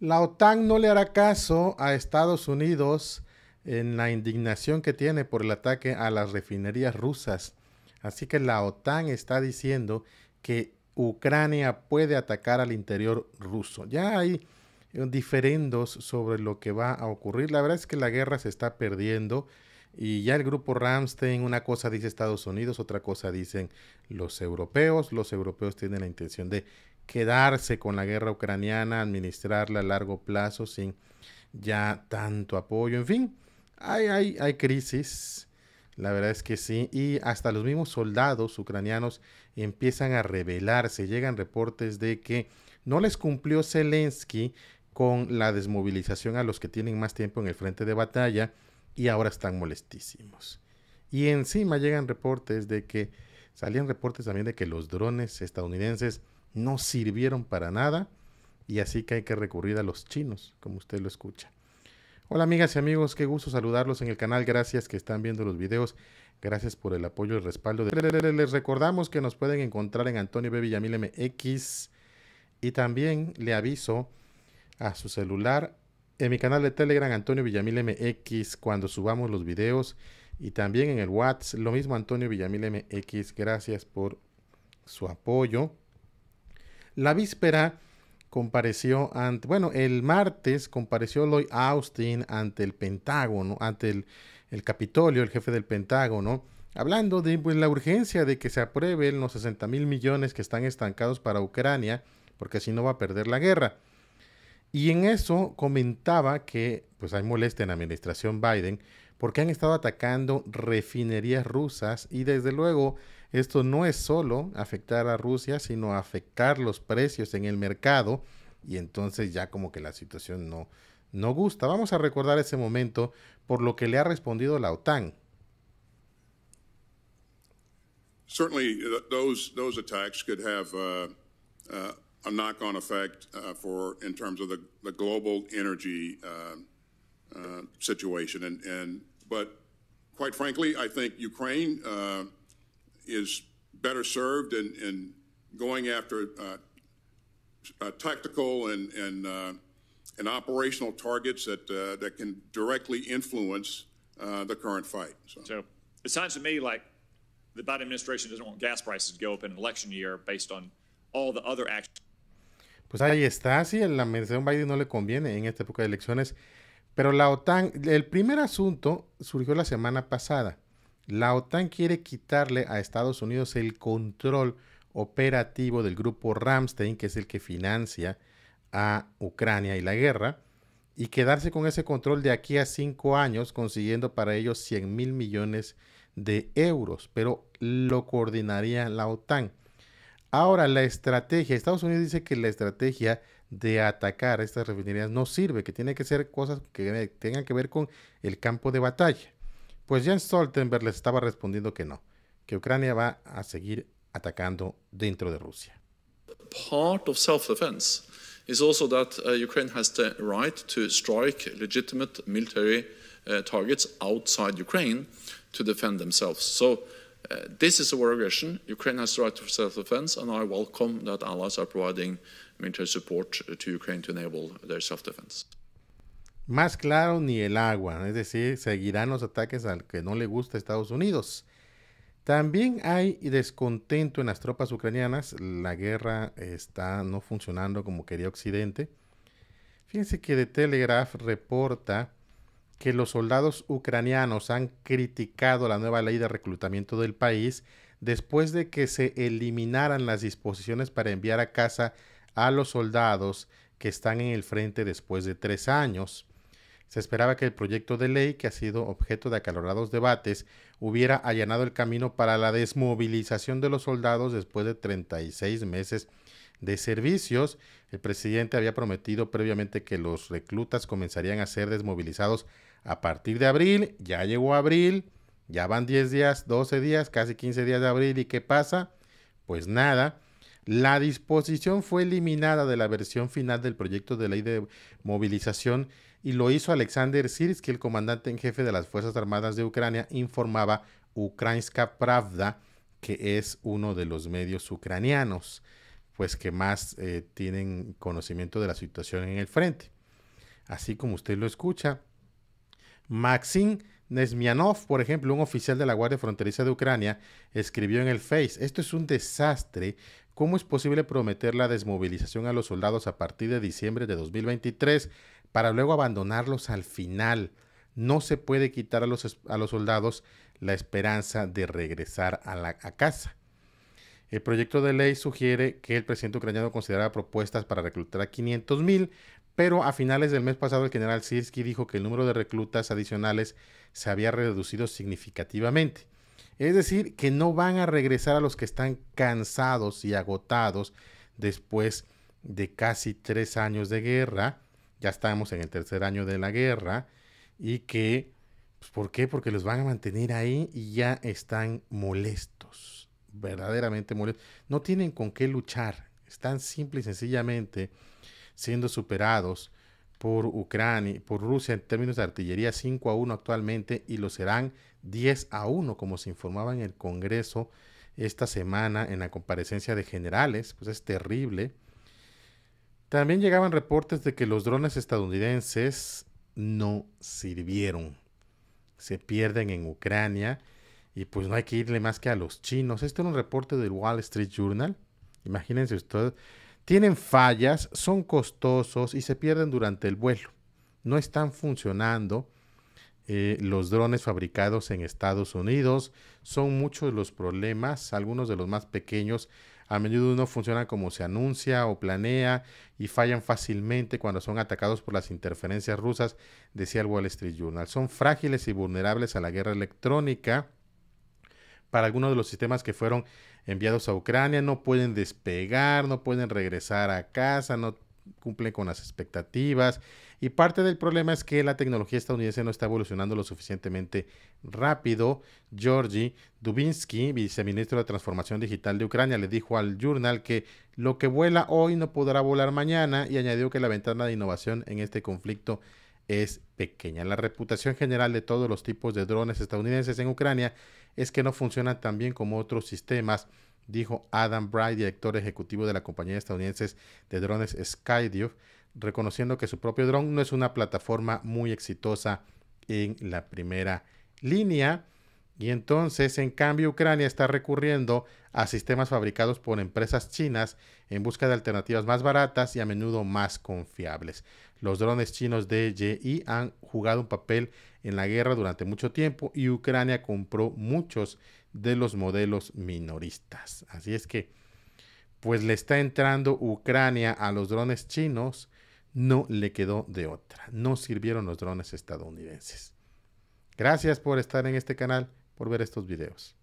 La OTAN no le hará caso a Estados Unidos en la indignación que tiene por el ataque a las refinerías rusas. Así que la OTAN está diciendo que Ucrania puede atacar al interior ruso. Ya hay eh, diferendos sobre lo que va a ocurrir. La verdad es que la guerra se está perdiendo y ya el grupo Ramstein, una cosa dice Estados Unidos, otra cosa dicen los europeos. Los europeos tienen la intención de quedarse con la guerra ucraniana, administrarla a largo plazo sin ya tanto apoyo. En fin, hay, hay crisis, la verdad es que sí, y hasta los mismos soldados ucranianos empiezan a rebelarse. Llegan reportes de que no les cumplió Zelensky con la desmovilización a los que tienen más tiempo en el frente de batalla y ahora están molestísimos. Y encima llegan reportes de que, salían reportes también de que los drones estadounidenses no sirvieron para nada y así que hay que recurrir a los chinos, como usted lo escucha. Hola amigas y amigos, qué gusto saludarlos en el canal, gracias que están viendo los videos, gracias por el apoyo y el respaldo. Les recordamos que nos pueden encontrar en Antonio B. Villamil MX y también le aviso a su celular en mi canal de Telegram Antonio Villamil MX cuando subamos los videos y también en el WhatsApp, lo mismo Antonio Villamil MX, gracias por su apoyo. La víspera compareció ante, bueno, el martes compareció Lloyd Austin ante el Pentágono, ante el, Capitolio, el jefe del Pentágono, hablando de pues, la urgencia de que se aprueben los 60 mil millones que están estancados para Ucrania, porque si no va a perder la guerra. Y en eso comentaba que pues hay molestia en la administración Biden porque han estado atacando refinerías rusas y desde luego esto no es solo afectar a Rusia, sino afectar los precios en el mercado y entonces ya como que la situación no, no gusta. Vamos a recordar ese momento por lo que le ha respondido la OTAN. Certainly, those, those attacks could have uh, uh, a knock on effect uh, for, in terms of the, the global energy uh, uh, situation. And, and, but quite frankly, I think Ukraine. Uh, is better served in, in going after uh, uh, tactical and, and, uh, and operational targets that, uh, that can directly influence the current fight. So. so it sounds to me like the Biden administration doesn't want gas prices to go up in an election year based on all the other actions. Pues ahí está, sí, la administración Biden no le conviene en esta época de elecciones. Pero la OTAN, el primer asunto surgió la semana pasada. La OTAN quiere quitarle a Estados Unidos el control operativo del grupo Ramstein, que es el que financia a Ucrania y la guerra, y quedarse con ese control de aquí a cinco años, consiguiendo para ellos 100 mil millones de euros, pero lo coordinaría la OTAN. Ahora, la estrategia, Estados Unidos dice que la estrategia de atacar estas refinerías no sirve, que tiene que ser cosas que tengan que ver con el campo de batalla. Pues Jens Stoltenberg les estaba respondiendo que no, que Ucrania va a seguir atacando dentro de Rusia. Part of self-defense is also that uh, Ukraine has the right to strike legitimate military uh, targets outside Ukraine to defend themselves. So uh, this is a war aggression. Ukraine has the right to self-defense, and I welcome that allies are providing military support to Ukraine to enable their self-defense. más claro ni el agua, es decir, seguirán los ataques al que no le gusta Estados Unidos. También hay descontento en las tropas ucranianas, la guerra está no funcionando como quería Occidente. Fíjense que The Telegraph reporta que los soldados ucranianos han criticado la nueva ley de reclutamiento del país después de que se eliminaran las disposiciones para enviar a casa a los soldados que están en el frente después de tres años. Se esperaba que el proyecto de ley, que ha sido objeto de acalorados debates, hubiera allanado el camino para la desmovilización de los soldados después de 36 meses de servicios. El presidente había prometido previamente que los reclutas comenzarían a ser desmovilizados a partir de abril. Ya llegó abril, ya van 10 días, 12 días, casi 15 días de abril. ¿Y qué pasa? Pues nada. La disposición fue eliminada de la versión final del proyecto de ley de movilización y lo hizo Alexander Sirsky, el comandante en jefe de las Fuerzas Armadas de Ucrania, informaba Ukrainska Pravda, que es uno de los medios ucranianos, pues que más eh, tienen conocimiento de la situación en el frente. Así como usted lo escucha, Maxim Nesmianov, por ejemplo, un oficial de la Guardia Fronteriza de Ucrania, escribió en el Face, esto es un desastre, ¿cómo es posible prometer la desmovilización a los soldados a partir de diciembre de 2023? para luego abandonarlos al final. No se puede quitar a los, soldados la esperanza de regresar a, casa. El proyecto de ley sugiere que el presidente ucraniano considerara propuestas para reclutar a 500 mil, pero a finales del mes pasado el general Sirski dijo que el número de reclutas adicionales se había reducido significativamente. Es decir, que no van a regresar a los que están cansados y agotados después de casi tres años de guerra ya estamos en el tercer año de la guerra y que, pues, ¿por qué? Porque los van a mantener ahí y ya están molestos, verdaderamente molestos. No tienen con qué luchar, están simple y sencillamente siendo superados por Ucrania, por Rusia en términos de artillería 5 a 1 actualmente y lo serán 10 a 1, como se informaba en el Congreso esta semana en la comparecencia de generales, pues es terrible también llegaban reportes de que los drones estadounidenses no sirvieron. Se pierden en Ucrania y pues no hay que irle más que a los chinos. Este era un reporte del Wall Street Journal. Imagínense ustedes, tienen fallas, son costosos y se pierden durante el vuelo. No están funcionando eh, los drones fabricados en Estados Unidos. Son muchos los problemas, algunos de los más pequeños a menudo no funcionan como se anuncia o planea y fallan fácilmente cuando son atacados por las interferencias rusas, decía el Wall Street Journal. Son frágiles y vulnerables a la guerra electrónica. Para algunos de los sistemas que fueron enviados a Ucrania no pueden despegar, no pueden regresar a casa, no cumplen con las expectativas y parte del problema es que la tecnología estadounidense no está evolucionando lo suficientemente rápido. Georgi Dubinsky, viceministro de Transformación Digital de Ucrania, le dijo al Journal que lo que vuela hoy no podrá volar mañana y añadió que la ventana de innovación en este conflicto es pequeña. La reputación general de todos los tipos de drones estadounidenses en Ucrania es que no funcionan tan bien como otros sistemas, dijo Adam Bright, director ejecutivo de la compañía estadounidense de drones Skydio reconociendo que su propio dron no es una plataforma muy exitosa en la primera línea. Y entonces, en cambio, Ucrania está recurriendo a sistemas fabricados por empresas chinas en busca de alternativas más baratas y a menudo más confiables. Los drones chinos de DJI han jugado un papel en la guerra durante mucho tiempo y Ucrania compró muchos de los modelos minoristas. Así es que, pues le está entrando Ucrania a los drones chinos no le quedó de otra. No sirvieron los drones estadounidenses. Gracias por estar en este canal, por ver estos videos.